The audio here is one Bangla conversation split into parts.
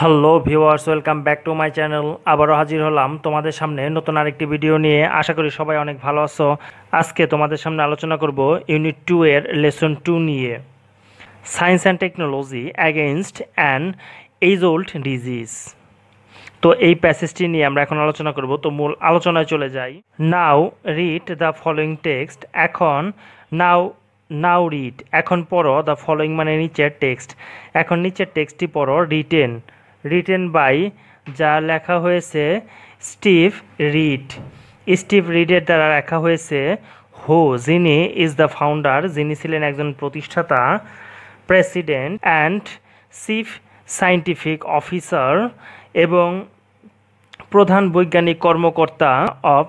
hello viewers welcome back to my channel আবারও হাজির হলাম তোমাদের সামনে নতুন আরেকটি ভিডিও নিয়ে আশা করি সবাই অনেক ভালো আছো আজকে তোমাদের সামনে আলোচনা করব ইউনিট টু এর লেসন টু নিয়ে science and technology against and age disease তো এই প্যাসেজটি নিয়ে আমরা এখন আলোচনা করব তো মূল আলোচনায় চলে যাই now read the following text এখন নাও নাও রিড এখন পড়ো দ্য ফলোয়িং মানে নিচের টেক্সট এখন নিচের টেক্সটটি পড়ো রিটেন রিটেন বাই যা লেখা হয়েছে স্টিভ রিড স্টিভ রিডের দ্বারা লেখা হয়েছে হো যিনি ইজ দ্য ফাউন্ডার যিনি ছিলেন একজন প্রতিষ্ঠাতা president and chief scientific officer এবং প্রধান বৈজ্ঞানিক কর্মকর্তা of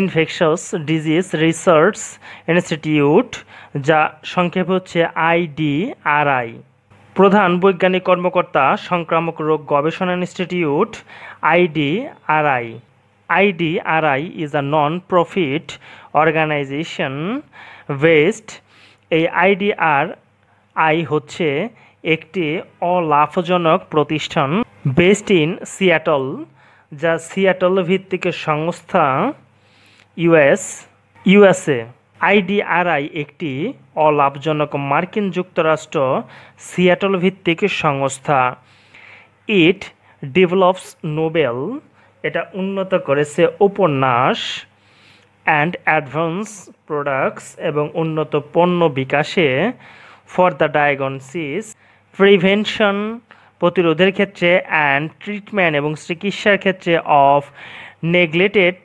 infectious disease research institute যা সংক্ষেপ হচ্ছে আইডিআরআই প্রধান বৈজ্ঞানিক কর্মকর্তা সংক্রামক রোগ গবেষণা institute IDRI IDRI is a non profit organization based এই আইডিআর আই হচ্ছে একটি অলাভজনক প্রতিষ্ঠান বেস্ট ইন সিয়াটল যা সিয়াটল ভিত্তিক সংস্থা ইউএস ইউএসএ আইডিআরআই একটি অলাভজনক মার্কিন যুক্তরাষ্ট্র সিয়াটল ভিত্তিক সংস্থা ইট ডেভেলপস নোবেল এটা উন্নত করেছে উপন্যাস অ্যান্ড অ্যাডভান্স প্রোডাক্টস এবং উন্নত পণ্য বিকাশে ফর দ্য ডায়াগনসিস প্রিভেনশন প্রতিরোধের ক্ষেত্রে অ্যান্ড ট্রিটমেন্ট এবং চিকিৎসার ক্ষেত্রে অফ নেগলেটেড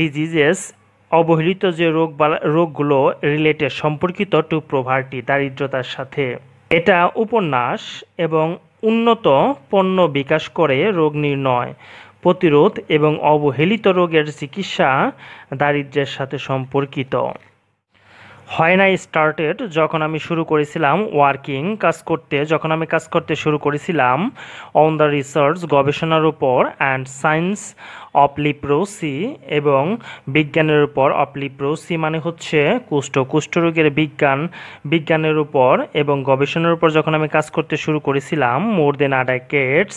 ডিজিজেস অবহেলিত যে রোগ রোগগুলো রিলেটেড সম্পর্কিত টু প্রভার্টি দারিদ্রতার সাথে এটা উপন্যাস এবং উন্নত পণ্য বিকাশ করে রোগ নির্ণয় প্রতিরোধ এবং অবহেলিত রোগের চিকিৎসা দারিদ্রের সাথে সম্পর্কিত হয় না স্টার্টেড যখন আমি শুরু করেছিলাম ওয়ার্কিং কাজ করতে যখন আমি কাজ করতে শুরু করেছিলাম অন দ্য রিসার্চ গবেষণার উপর অ্যান্ড সায়েন্স অপলিপ্রোসি এবং বিজ্ঞানের উপর অপলিপ্রোসি মানে হচ্ছে কুষ্ঠ কুষ্ঠরোগের বিজ্ঞান বিজ্ঞানের উপর এবং গবেষণার উপর যখন আমি কাজ করতে শুরু করেছিলাম মোর দেন আ ডেকেটস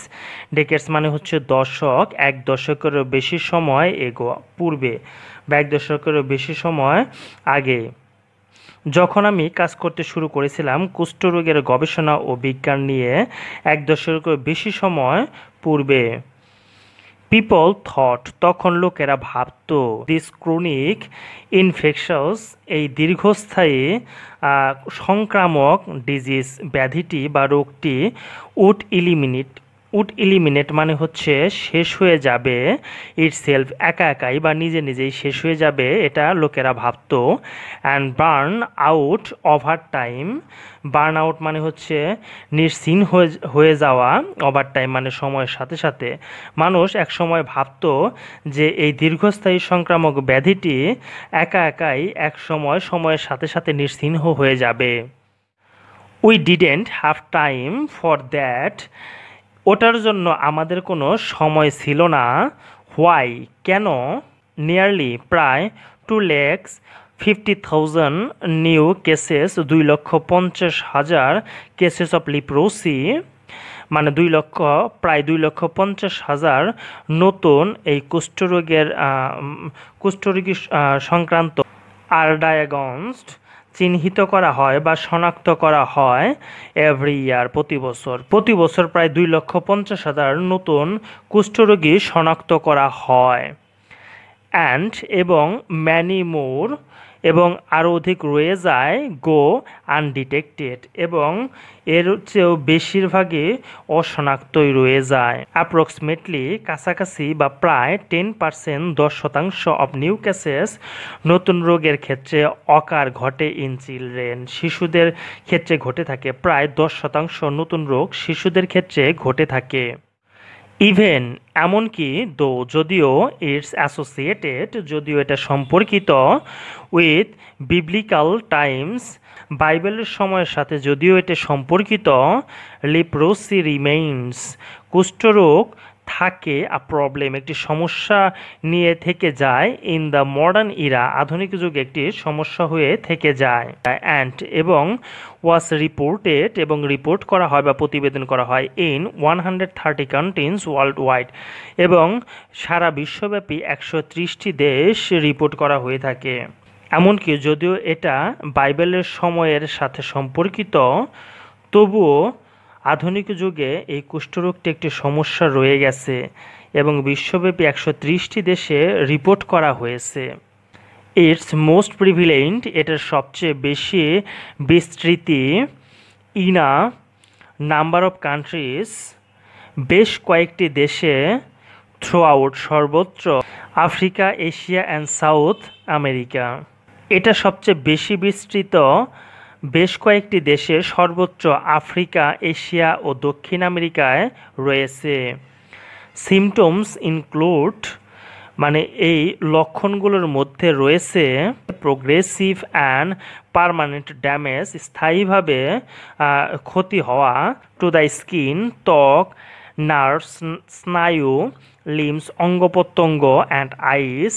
ডেকেটস মানে হচ্ছে দশক এক দশকেরও বেশি সময় এগো পূর্বে বা এক দশকেরও বেশি সময় আগে যখন আমি কাজ করতে শুরু করেছিলাম কুষ্ঠরোগের গবেষণা ও বিজ্ঞান নিয়ে এক দশকের বেশি সময় পূর্বে পিপল থট তখন লোকেরা ভাবত দিস ক্রনিক ইনফেকশাস এই দীর্ঘস্থায়ী সংক্রামক ডিজিজ ব্যাধিটি বা রোগটি উড ইলিমিনেট উড ইলিমিনেট মানে হচ্ছে শেষ হয়ে যাবে ইট সেলফ একা একাই বা নিজে নিজেই শেষ হয়ে যাবে এটা লোকেরা ভাবত and burn out over time burn out মানে হচ্ছে নিশ্চিন হয়ে যাওয়া ওভার টাইম মানে সময়ের সাথে সাথে মানুষ এক সময় ভাবত যে এই দীর্ঘস্থায়ী সংক্রামক ব্যাধিটি একা একাই এক সময় সময়ের সাথে সাথে নিশ্চিহ্ন হয়ে যাবে we didn't have time for that ওটার জন্য আমাদের কোনো সময় ছিল না হোয়াই কেন নিয়ারলি প্রায় two lakhs fifty thousand new cases দুই লক্ষ পঞ্চাশ হাজার কেসেস অফ লিপ্রোসি মানে দুই লক্ষ প্রায় দুই লক্ষ পঞ্চাশ হাজার নতুন এই কুষ্ঠরোগের কুষ্ঠরোগী সংক্রান্ত আর ডায়াগনস্ট চিহ্নিত করা হয় বা শনাক্ত করা হয় এভরি ইয়ার প্রতি বছর প্রতি বছর প্রায় দুই লক্ষ পঞ্চাশ হাজার নতুন কুষ্ঠরোগী শনাক্ত করা হয় অ্যান্ড এবং ম্যানি মোর এবং আরও অধিক রয়ে যায় গো আনডিটেক্টেড এবং এর চেয়েও বেশিরভাগই অশনাক্তই রয়ে যায় অ্যাপ্রক্সিমেটলি কাছাকাছি বা প্রায় টেন পার্সেন্ট দশ শতাংশ অব নিউ ক্যাসেস নতুন রোগের ক্ষেত্রে অকার ঘটে ইন চিলড্রেন শিশুদের ক্ষেত্রে ঘটে থাকে প্রায় দশ শতাংশ নতুন রোগ শিশুদের ক্ষেত্রে ঘটে থাকে ইভেন এমনকি দো যদিও ইটস অ্যাসোসিয়েটেড যদিও এটা সম্পর্কিত উইথ বিবলিকাল টাইমস বাইবেলের সময়ের সাথে যদিও এটা সম্পর্কিত লিপ্রোসি রিমেইনস কুষ্ঠরোগ থাকে আ প্রবলেম একটি সমস্যা নিয়ে থেকে যায় ইন দ্য মডার্ন ইরা আধুনিক যুগে একটি সমস্যা হয়ে থেকে যায় অ্যান্ড এবং ওয়াস রিপোর্টেড এবং রিপোর্ট করা হয় বা প্রতিবেদন করা হয় in one hundred thirty countries worldwide এবং সারা বিশ্বব্যাপী একশো ত্রিশটি দেশ রিপোর্ট করা হয়ে থাকে এমনকি যদিও এটা বাইবেলের সময়ের সাথে সম্পর্কিত তবুও আধুনিক যুগে এই কুষ্ঠরোগটি একটি সমস্যা রয়ে গেছে এবং বিশ্বব্যাপী একশো ত্রিশটি দেশে রিপোর্ট করা হয়েছে ইটস মোস্ট প্রিভিলেন্ট এটার সবচেয়ে বেশি বিস্তৃতি ইনা নাম্বার অফ কান্ট্রিজ বেশ কয়েকটি দেশে থ্রু আউট সর্বত্র Africa Asia and South America এটা সবচেয়ে বেশি বিস্তৃত বেশ কয়েকটি দেশে সর্বোচ্চ আফ্রিকা এশিয়া ও দক্ষিণ আমেরিকায় রয়েছে সিমটমস ইনক্লুড মানে এই লক্ষণগুলোর মধ্যে রয়েছে প্রোগ্রেসিভ অ্যান্ড পারমানেন্ট ড্যামেজ স্থায়ীভাবে ক্ষতি হওয়া টু দ্য স্কিন ত্বক নার্ভস স্নায়ু লিমস অঙ্গপ্রত্যঙ্গ অ্যান্ড আইস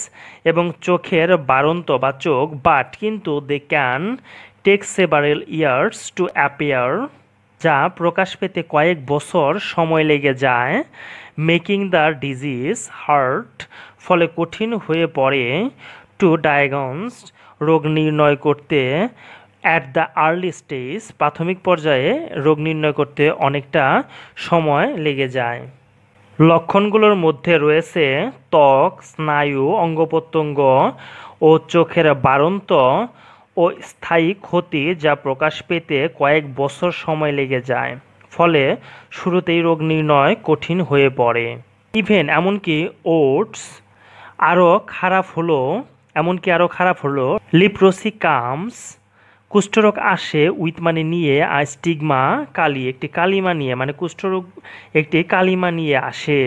এবং চোখের বারন্ত বা চোখ বাট কিন্তু they can take several years to appear যা প্রকাশ পেতে কয়েক বছর সময় লেগে যায় মেকিং দ্য ডিজিজ হার্ট ফলে কঠিন হয়ে পড়ে টু ডায়াগনস রোগ নির্ণয় করতে অ্যাট দ্য আর্লি স্টেজ প্রাথমিক পর্যায়ে রোগ নির্ণয় করতে অনেকটা সময় লেগে যায় লক্ষণগুলোর মধ্যে রয়েছে ত্বক স্নায়ু অঙ্গপ্রত্যঙ্গ ও চোখের বাড়ন্ত ও স্থায়ী ক্ষতি যা প্রকাশ পেতে কয়েক বছর সময় লেগে যায় ফলে শুরুতেই রোগ নির্ণয় কঠিন হয়ে পড়ে ইভেন এমনকি ওটস আরও খারাপ হলো এমনকি আরও খারাপ হলো লিপ্রোসি কামস কুষ্ঠরোগ আসে উইথ মানে নিয়ে আর স্টিগমা কালি একটি কালিমা নিয়ে মানে কুষ্ঠরোগ একটি কালিমা নিয়ে আসে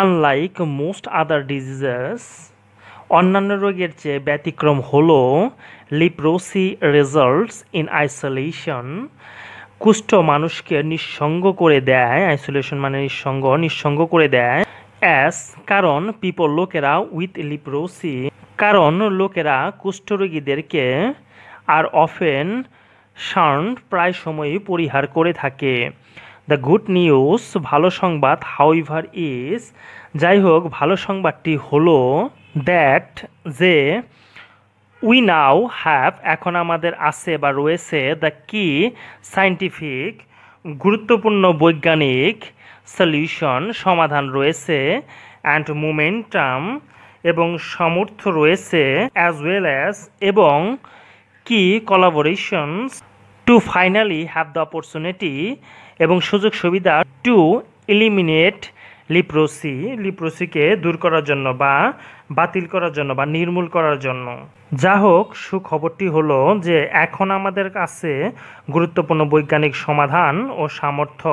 আনলাইক মোস্ট আদার ডিজিজেস অন্যান্য রোগের চেয়ে ব্যতিক্রম হল লিপ্রোসি রেজাল্টস ইন আইসোলেশন কুষ্ঠ মানুষকে নিঃসঙ্গ করে দেয় আইসোলেশন মানে নিঃসঙ্গ নিঃসঙ্গ করে দেয় অ্যাস কারণ পিপল লোকেরা উইথ লিপ্রোসি কারণ লোকেরা কুষ্ঠরোগীদেরকে আর অফেন শার্ন প্রায় সময়ই পরিহার করে থাকে দ্য গুড নিউজ ভালো সংবাদ হাউইভার ইজ যাই হোক ভালো সংবাদটি হলো দ্যাট যে উই নাও হ্যাভ এখন আমাদের আছে বা রয়েছে দ্য কি সাইন্টিফিক গুরুত্বপূর্ণ বৈজ্ঞানিক সলিউশন সমাধান রয়েছে অ্যান্ড মোমেন্টাম এবং সামর্থ্য রয়েছে অ্যাজ ওয়েল অ্যাজ এবং কি collaborations to finally have the opportunity এবং সুযোগ সুবিধা টু এলিমিনেট লিপ্রোসি লিপ্রোসিকে দূর করার জন্য বা বাতিল করার জন্য বা নির্মূল করার জন্য যা হোক সুখবরটি হলো যে এখন আমাদের কাছে গুরুত্বপূর্ণ বৈজ্ঞানিক সমাধান ও সামর্থ্য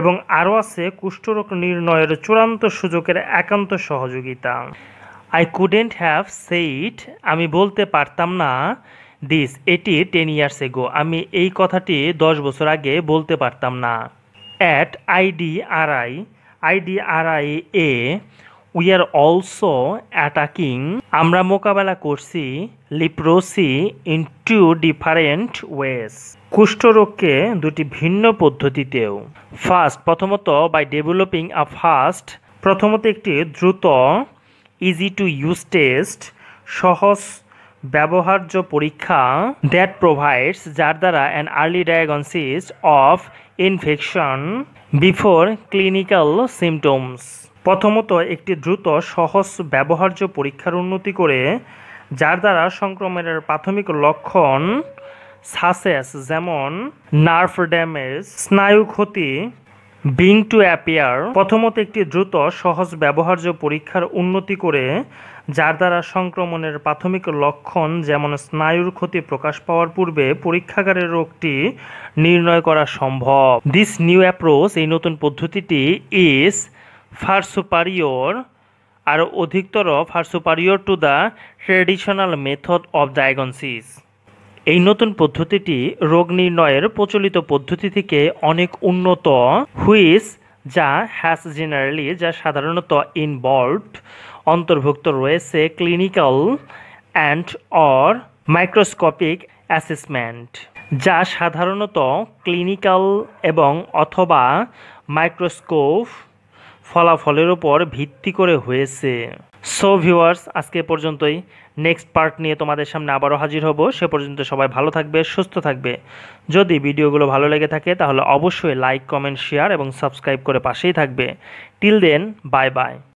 এবং আরও আছে কুষ্ঠরোগ নির্ণয়ের চূড়ান্ত সুযোগের একান্ত সহযোগিতা আই কুডেন্ট হ্যাভ সেইট আমি বলতে পারতাম না দিস এটি টেন ইয়ার্স এগো আমি এই কথাটি দশ বছর আগে বলতে পারতাম না অ্যাট আইডিআরআই আইডিআরআই এ উই আর অলসো অ্যাটাকিং আমরা মোকাবেলা করছি leprosy in two different ways কুষ্ঠরোগকে দুটি ভিন্ন পদ্ধতিতেও ফার্স্ট প্রথমত বাই ডেভেলপিং আ ফাস্ট প্রথমত একটি দ্রুত ইজি টু ইউজ টেস্ট সহজ ব্যবহার্য পরীক্ষা দ্যাট প্রোভাইডস যার দ্বারা an early diagnosis of infection before clinical symptoms প্রথমত একটি দ্রুত সহজ ব্যবহার্য পরীক্ষার উন্নতি করে যার দ্বারা সংক্রমণের প্রাথমিক লক্ষণ সাসেস যেমন নার্ভ ড্যামেজ স্নায়ু ক্ষতি বিং টু অ্যাপিয়ার প্রথমত একটি দ্রুত সহজ ব্যবহার্য পরীক্ষার উন্নতি করে যার দ্বারা সংক্রমণের প্রাথমিক লক্ষণ যেমন স্নায়ুর ক্ষতি প্রকাশ পাওয়ার পূর্বে পরীক্ষাগারের রোগটি নির্ণয় করা সম্ভব দিস নিউ অ্যাপ্রোচ এই নতুন পদ্ধতিটি ইজ ফার সুপারিয়র আরও অধিকতর far superior to the traditional method of diagnosis এই নতুন পদ্ধতিটি রোগ নির্ণয়ের প্রচলিত পদ্ধতি থেকে অনেক উন্নত হুইস যা হ্যাস জেনারেলি যা সাধারণত ইনভলভ অন্তর্ভুক্ত রয়েছে clinical and or microscopic assessment যা সাধারণত ক্লিনিক্যাল এবং অথবা মাইক্রোস্কোপ ফলাফলের উপর ভিত্তি করে হয়েছে সো ভিউয়ার্স আজকে পর্যন্তই নেক্সট পার্ট নিয়ে তোমাদের সামনে আবারও হাজির হব সে পর্যন্ত সবাই ভালো থাকবে সুস্থ থাকবে যদি ভিডিওগুলো ভালো লেগে থাকে তাহলে অবশ্যই লাইক কমেন্ট শেয়ার এবং সাবস্ক্রাইব করে পাশেই থাকবে টিল দেন বাই বাই